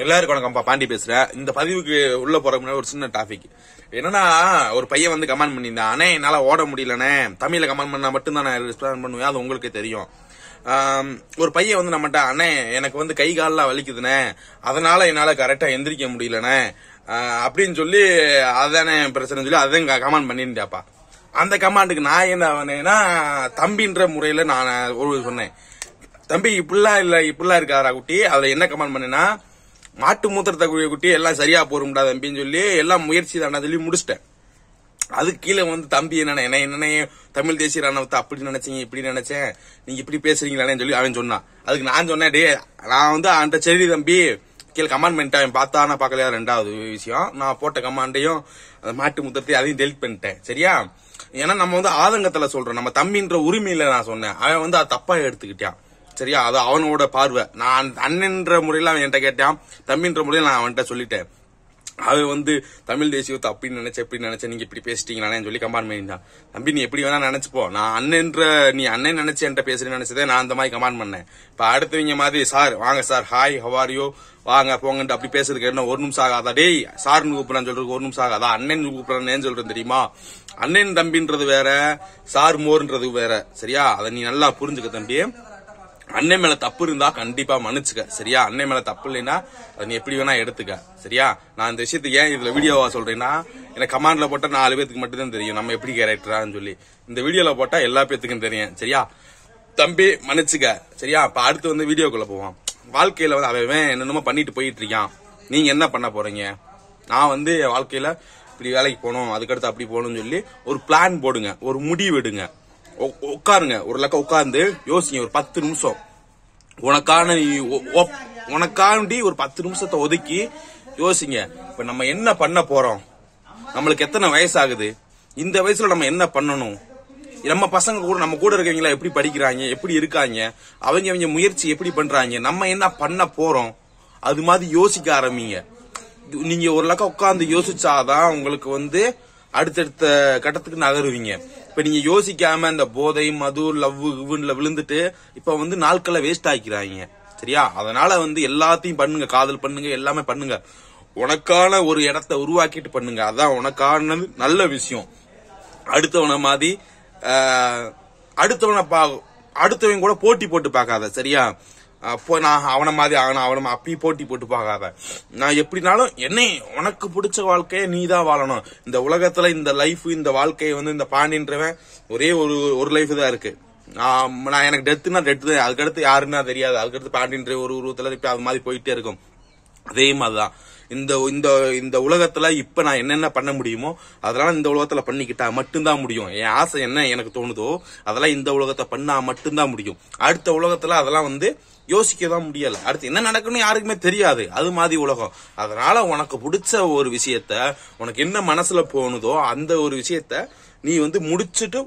எல்லாருக்கும் வணக்கம்ப்பா பாண்டி பேசுறேன் இந்த பதிவுக்கு உள்ள போற முன்னாடி ஒரு சின்ன டாபிக் என்னன்னா ஒரு பையன் வந்து கமெண்ட் பண்ணியிருந்தான் அண்ணே என்னால் ஓட முடியலண்ணே தமிழில் கமெண்ட் பண்ணால் தான் நான் ரெஸ்பாண்ட் பண்ணுவேன் அது உங்களுக்கு தெரியும் ஒரு பையன் வந்து நம்மகிட்ட அண்ணே எனக்கு வந்து கை காலெல்லாம் வலிக்குதுண்ணே அதனால என்னால் கரெக்டாக எந்திரிக்க முடியலண்ணே அப்படின்னு சொல்லி அதானே பிரச்சனை சொல்லி அதான் கமெண்ட் பண்ணியிருந்தாப்பா அந்த கமாண்டுக்கு நான் என்ன பண்ணேன்னா தம்பின்ற முறையில் நான் ஒரு சொன்னேன் தம்பி இப்படிலாம் இல்லை இப்படிலாம் இருக்காரா குட்டி அதில் என்ன கமெண்ட் பண்ணேன்னா மாட்டு மூத்திரத்தை குட்டி எல்லாம் சரியா முடியாது தம்பின்னு சொல்லி எல்லாம் முயற்சி தாண்டா சொல்லி முடிச்சிட்டேன் அது கீழே வந்து தம்பி என்ன என்ன என்ன தமிழ் தேசிய ராணுவத்தை அப்படி நினைச்சீங்க இப்படி நினைச்சேன் நீங்க இப்படி பேசுறீங்களே சொல்லி அவன் சொன்னான் அதுக்கு நான் சொன்னேன் டே நான் வந்து அந்த செடி தம்பி கீழே கமாண்ட்மெண்ட் அவன் பார்த்தா நான் பார்க்கலையா ரெண்டாவது விஷயம் நான் போட்ட கமாண்டையும் அந்த மாட்டு முத்தத்தையும் அதையும் டெலிட் பண்ணிட்டேன் சரியா ஏன்னா நம்ம வந்து ஆதங்கத்துல சொல்றோம் நம்ம தம்பின்ற உரிமையில நான் சொன்னேன் அவன் வந்து அதை தப்பா எடுத்துக்கிட்டான் சரியா அது அவனோட பார்வை நான் அண்ணன்ற முறையில் அவன் என்கிட்ட கேட்டான் தம்பின்ற முறையில் நான் அவன்கிட்ட சொல்லிட்டேன் அவன் வந்து தமிழ் தேசியத்தை அப்படின்னு நினைச்ச எப்படி நினைச்ச நீங்க இப்படி பேசிட்டீங்களான்னு சொல்லி கமாண்ட் பண்ணிட்டான் தம்பி நீ எப்படி வேணா நினைச்சுப்போ நான் அண்ணன்ற நீ அண்ணன் நினைச்சு என்கிட்ட பேசுறேன்னு நினைச்சதே நான் அந்த மாதிரி கமாண்ட் பண்ணேன் இப்ப அடுத்தவங்க மாதிரி சார் வாங்க சார் ஹாய் ஹவாரியோ வாங்க போங்கன்ட்டு அப்படி பேசுறதுக்கு என்ன ஒரு நிமிஷம் ஆகாதா டேய் சார்னு கூப்பிடறான்னு சொல்றதுக்கு ஒரு நிமிஷம் ஆகாதா அண்ணன் கூப்பிடறான்னு சொல்றேன் தெரியுமா அண்ணன் தம்பின்றது வேற சார் மோர்ன்றது வேற சரியா அதை நீ நல்லா புரிஞ்சுக்க தம்பி அண்ணன் மேல தப்பு இருந்தா கண்டிப்பா மன்னிச்சுக்க சரியா அன்னை மேல தப்பு இல்லைன்னா அதை நீ எப்படி வேணா எடுத்துக்க சரியா நான் இந்த விஷயத்துக்கு ஏன் இதுல வீடியோவா சொல்றேன்னா எனக்கு கமாண்ட்ல போட்டா நாலு பேத்துக்கு மட்டும்தான் தெரியும் நம்ம எப்படி கேரக்டரான்னு சொல்லி இந்த வீடியோல போட்டா எல்லா பேத்துக்கும் தெரியும் சரியா தம்பி மன்னிச்சுக்க சரியா இப்ப அடுத்து வந்து வீடியோக்குள்ள போவான் வாழ்க்கையில வந்து அவன் என்னென்னமோ பண்ணிட்டு போயிட்டு இருக்கான் நீங்க என்ன பண்ண போறீங்க நான் வந்து வாழ்க்கையில இப்படி வேலைக்கு போகணும் அதுக்கடுத்து அப்படி போகணும்னு சொல்லி ஒரு பிளான் போடுங்க ஒரு முடிவு எடுங்க உட்காருங்க ஒரு லக்க உட்காந்து யோசிங்க ஒரு பத்து நிமிஷம் உனக்கான நீ உனக்காண்டி ஒரு பத்து நிமிஷத்தை ஒதுக்கி யோசிங்க இப்ப நம்ம என்ன பண்ண போறோம் நம்மளுக்கு எத்தனை வயசு ஆகுது இந்த வயசுல நம்ம என்ன பண்ணணும் நம்ம பசங்க கூட நம்ம கூட இருக்கவங்களா எப்படி படிக்கிறாங்க எப்படி இருக்காங்க அவங்க அவங்க முயற்சி எப்படி பண்றாங்க நம்ம என்ன பண்ண போறோம் அது மாதிரி யோசிக்க ஆரம்பிங்க நீங்க ஒரு லக்கம் உட்காந்து யோசிச்சாதான் உங்களுக்கு வந்து அடுத்தடுத்த கட்டத்துக்கு நகருவீங்க இப்ப நீங்க யோசிக்காம இந்த போதை மது லவ் இவன்ல விழுந்துட்டு இப்ப வந்து நாட்களை வேஸ்ட் ஆக்கிறாங்க சரியா அதனால வந்து எல்லாத்தையும் பண்ணுங்க காதல் பண்ணுங்க எல்லாமே பண்ணுங்க உனக்கான ஒரு இடத்த உருவாக்கிட்டு பண்ணுங்க அதான் உனக்கான நல்ல விஷயம் அடுத்தவனை மாதிரி அடுத்தவனை பா அடுத்தவன் கூட போட்டி போட்டு பார்க்காத சரியா அப்போ நான் அவனை மாதிரி ஆகணும் அவனை அப்பி போட்டி போட்டு பார்க்காத நான் எப்படினாலும் என்னை உனக்கு பிடிச்ச வாழ்க்கைய நீ தான் வாழணும் இந்த உலகத்துல இந்த லைஃப் இந்த வாழ்க்கையை வந்து இந்த பாண்டின்றவன் ஒரே ஒரு ஒரு லைஃப் தான் இருக்கு நான் எனக்கு டெத்துனா டெத்து தான் அதுக்கடுத்து யாருன்னா தெரியாது அதுக்கடுத்து பாண்டின்ற ஒரு உருவத்துல இப்போ அது மாதிரி போயிட்டே இருக்கும் அதே மாதிரிதான் இந்த இந்த இந்த உலகத்துல இப்ப நான் என்னென்ன பண்ண முடியுமோ அதெல்லாம் இந்த உலகத்துல பண்ணிக்கிட்டா மட்டும்தான் முடியும் என் ஆசை என்ன எனக்கு தோணுதோ அதெல்லாம் இந்த உலகத்தை பண்ணா மட்டும்தான் முடியும் அடுத்த உலகத்துல அதெல்லாம் வந்து யோசிக்க தான் முடியல அடுத்து என்ன நடக்குன்னு யாருக்குமே தெரியாது அது மாதிரி உலகம் அதனால உனக்கு பிடிச்ச ஒரு விஷயத்த உனக்கு என்ன மனசுல போணுதோ அந்த ஒரு விஷயத்த நீ வந்து முடிச்சுட்டு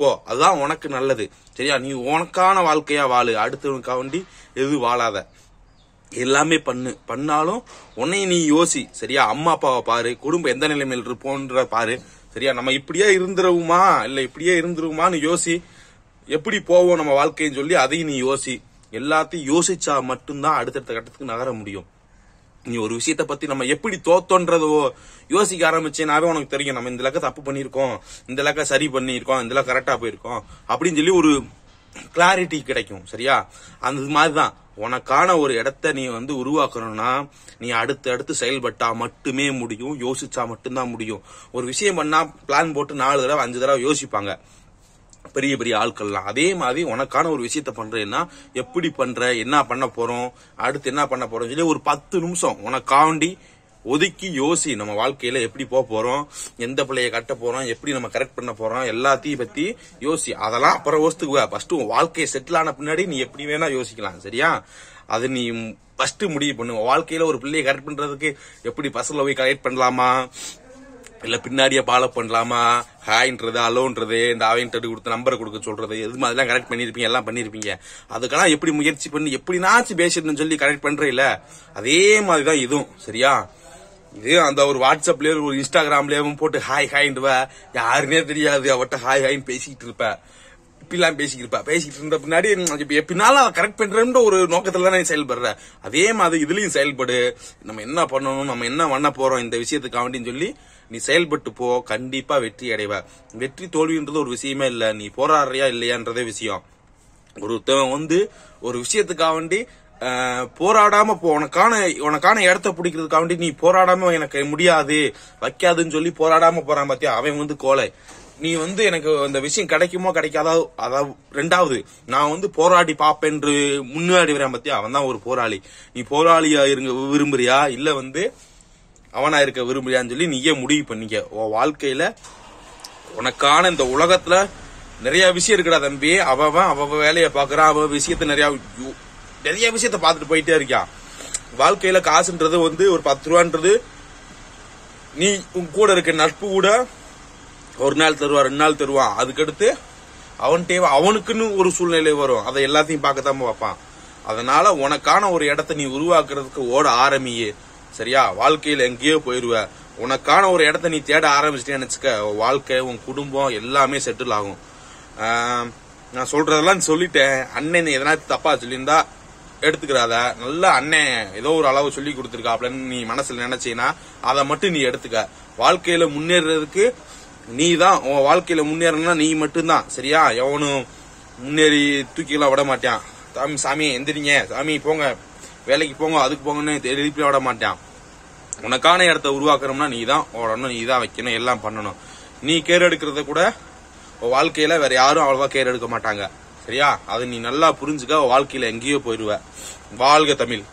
போ அதுதான் உனக்கு நல்லது சரியா நீ உனக்கான வாழ்க்கையா வாழு அடுத்தவனுக்காக வேண்டி எது வாழாத எல்லாமே பண்ணு பண்ணாலும் உன்னை நீ யோசி சரியா அம்மா அப்பாவை பாரு குடும்பம் எந்த நிலைமையில் இருப்போன்ற பாரு சரியா நம்ம இப்படியே இருந்துருவோமா இல்ல இப்படியே இருந்துருவோமான்னு யோசி எப்படி போவோம் நம்ம வாழ்க்கைன்னு சொல்லி அதையும் நீ யோசி எல்லாத்தையும் யோசிச்சா மட்டும்தான் அடுத்தடுத்த கட்டத்துக்கு நகர முடியும் நீ ஒரு விஷயத்த பத்தி நம்ம எப்படி தோத்தோன்றதோ யோசிக்க ஆரம்பிச்சேனாவே உனக்கு தெரியும் நம்ம இந்த லக்க தப்பு பண்ணியிருக்கோம் இந்த லக்க சரி பண்ணியிருக்கோம் இந்த லக்க கரெக்டா போயிருக்கோம் அப்படின்னு சொல்லி ஒரு கிளாரிட்டி கிடைக்கும் சரியா அந்த மாதிரி தான் உனக்கான ஒரு இடத்த நீ வந்து உருவாக்கணும்னா நீ அடுத்து அடுத்து செயல்பட்டா மட்டுமே முடியும் யோசிச்சா மட்டும்தான் முடியும் ஒரு விஷயம் பண்ணா பிளான் போட்டு நாலு தடவை அஞ்சு தடவை யோசிப்பாங்க பெரிய பெரிய ஆட்கள்லாம் அதே மாதிரி உனக்கான ஒரு விஷயத்த பண்றேன்னா எப்படி பண்ற என்ன பண்ண போறோம் அடுத்து என்ன பண்ண போறோம் சொல்லி ஒரு பத்து நிமிஷம் உனக்காண்டி ஒதுக்கி யோசி நம்ம வாழ்க்கையில எப்படி போக போறோம் எந்த பிள்ளைய கட்ட போறோம் எப்படி நம்ம கரெக்ட் பண்ண போறோம் எல்லாத்தையும் பத்தி யோசி அதெல்லாம் அப்புறம் யோசித்துக்குவ ஃபர்ஸ்ட் உன் வாழ்க்கையை செட்டில் ஆன பின்னாடி நீ எப்படி வேணா யோசிக்கலாம் சரியா அது நீ ஃபர்ஸ்ட் முடிவு பண்ணு வாழ்க்கையில ஒரு பிள்ளையை கரெக்ட் பண்றதுக்கு எப்படி பசங்களை போய் கரெக்ட் பண்ணலாமா இல்ல பின்னாடியே ஃபாலோ பண்ணலாமா ஹாய்ன்றது அலோன்றது இந்த அவைன்ட்டு கொடுத்த நம்பரை கொடுக்க சொல்றது எது மாதிரிலாம் கரெக்ட் பண்ணிருப்பீங்க எல்லாம் பண்ணிருப்பீங்க அதுக்கெல்லாம் எப்படி முயற்சி பண்ணி எப்படினாச்சும் பேசிடணும்னு சொல்லி கரெக்ட் பண்றேன் இல்ல அதே மாதிரிதான் இதுவும் சரியா இதே அந்த ஒரு வாட்ஸ்அப்லயே ஒரு இன்ஸ்டாகிராம்லயும் போட்டு ஹாய் ஹாய்ன்டுவ யாருன்னே தெரியாது அவட்ட ஹாய் ஹாய்ன்னு பேசிக்கிட்டு இருப்ப இப்படிலாம் பேசிக்கிட்டு இருப்பா பேசிக்கிட்டு இருந்த பின்னாடி எப்படினாலும் கரெக்ட் பண்றேன்ற ஒரு நோக்கத்துல தான் நான் செயல்படுறேன் அதே மாதிரி இதுலயும் செயல்படு நம்ம என்ன பண்ணணும் நம்ம என்ன பண்ண போறோம் இந்த விஷயத்துக்காண்டின்னு சொல்லி நீ செயல்பட்டு போ கண்டிப்பா வெற்றி அடைவ வெற்றி தோல்வின்றது ஒரு விஷயமே இல்லை நீ போராடுறியா இல்லையான்றதே விஷயம் ஒருத்தவன் வந்து ஒரு விஷயத்துக்காக வேண்டி போராடாம போ உனக்கான உனக்கான இடத்த பிடிக்கிறதுக்காண்டி நீ போராடாம எனக்கு முடியாது வைக்காதுன்னு சொல்லி போராடாம போறான் பாத்தியா அவன் வந்து கோலை நீ வந்து எனக்கு அந்த விஷயம் கிடைக்குமோ கிடைக்காதோ அதாவது ரெண்டாவது நான் வந்து போராடி பாப்பேன்று முன்னாடி வரேன் பத்தியா அவன் தான் ஒரு போராளி நீ போராளியா இருங்க விரும்புறியா இல்ல வந்து அவனா இருக்க விரும்புறியான்னு சொல்லி நீயே முடிவு பண்ணிக்க உன் வாழ்க்கையில உனக்கான இந்த உலகத்துல நிறைய விஷயம் இருக்குடா தம்பி அவன் அவ வேலையை பாக்குறான் அவன் விஷயத்த நிறைய நிறைய விஷயத்த பார்த்துட்டு போயிட்டே இருக்கான் வாழ்க்கையில காசுன்றது வந்து ஒரு பத்து ரூபான்றது நீ உன் கூட இருக்க நட்பு கூட ஒரு நாள் தருவா ரெண்டு நாள் தருவான் அதுக்கடுத்து அவன்கிட்டே அவனுக்குன்னு ஒரு சூழ்நிலை வரும் அதை எல்லாத்தையும் பார்க்கத்தான் பார்ப்பான் அதனால உனக்கான ஒரு இடத்த நீ உருவாக்குறதுக்கு ஓட ஆரம்பியே சரியா வாழ்க்கையில எங்கேயோ போயிருவ உனக்கான ஒரு இடத்த நீ தேட ஆரம்பிச்சிட்டேன்னு வச்சுக்க வாழ்க்கை உன் குடும்பம் எல்லாமே செட்டில் ஆகும் நான் சொல்றதெல்லாம் சொல்லிட்டேன் அண்ணன் எதனா தப்பா சொல்லியிருந்தா எடுத்துக்கிறாத நல்லா அண்ணன் ஏதோ ஒரு அளவு சொல்லி அப்படின்னு நீ மனசுல நினைச்சீங்கன்னா அதை மட்டும் நீ எடுத்துக்க வாழ்க்கையில முன்னேறதுக்கு நீ தான் உன் வாழ்க்கையில முன்னேறணும்னா நீ மட்டும்தான் சரியா எவனும் முன்னேறி தூக்கிலாம் விட மாட்டான் சாமி சாமி எந்திரிங்க சாமி போங்க வேலைக்கு போங்க அதுக்கு போங்கன்னு எழுப்பி விட மாட்டான் உனக்கான இடத்த உருவாக்குறோம்னா நீ தான் ஓடணும் நீ தான் வைக்கணும் எல்லாம் பண்ணணும் நீ கேர் எடுக்கிறத கூட வாழ்க்கையில வேற யாரும் அவ்வளவா கேர் எடுக்க மாட்டாங்க சரியா அதை நீ நல்லா புரிஞ்சுக்க வாழ்க்கையில எங்கேயோ போயிடுவ வாழ்க தமிழ்